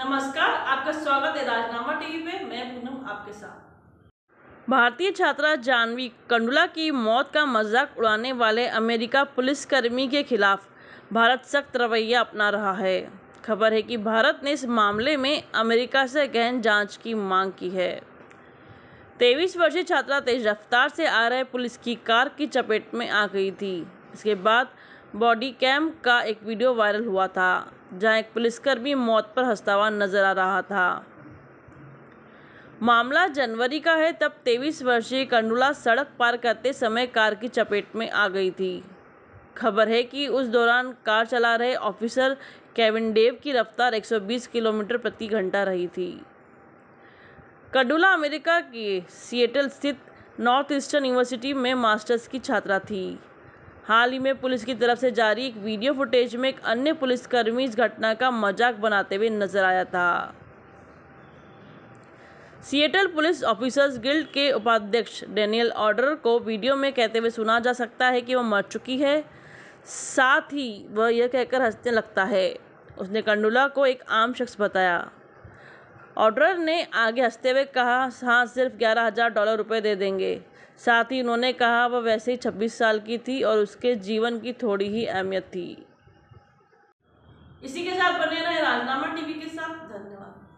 नमस्कार आपका स्वागत है राजनामा टीवी पे मैं पूनम आपके साथ भारतीय छात्रा जानवी कंडुला की मौत का मजाक उड़ाने वाले अमेरिका पुलिसकर्मी के खिलाफ भारत सख्त रवैया अपना रहा है खबर है कि भारत ने इस मामले में अमेरिका से गहन जांच की मांग की है तेईस वर्षीय छात्रा तेज रफ्तार से आ रहे पुलिस की कार की चपेट में आ गई थी इसके बाद बॉडी कैम का एक वीडियो वायरल हुआ था जहां एक पुलिसकर्मी मौत पर हंसता हुआ नजर आ रहा था मामला जनवरी का है तब 23 वर्षीय कंडुला सड़क पार करते समय कार की चपेट में आ गई थी खबर है कि उस दौरान कार चला रहे ऑफिसर केविन डेव की रफ्तार 120 किलोमीटर प्रति घंटा रही थी कंडुला अमेरिका के सिएटल स्थित नॉर्थ ईस्टर्न यूनिवर्सिटी में मास्टर्स की छात्रा थी हाल ही में पुलिस की तरफ से जारी एक वीडियो फुटेज में एक अन्य पुलिसकर्मी इस घटना का मजाक बनाते हुए नजर आया था सिएटल पुलिस ऑफिसर्स गिल्ड के उपाध्यक्ष डेनियल ऑर्डर को वीडियो में कहते हुए सुना जा सकता है कि वह मर चुकी है साथ ही वह यह कहकर हंसने लगता है उसने कंडुला को एक आम शख्स बताया ऑर्डर ने आगे हंसते हुए कहा हाँ सिर्फ ग्यारह हज़ार डॉलर रुपये दे देंगे साथ ही उन्होंने कहा वह वैसे ही छब्बीस साल की थी और उसके जीवन की थोड़ी ही अहमियत थी इसी के साथ बने रहे राजनामा टीवी के साथ धन्यवाद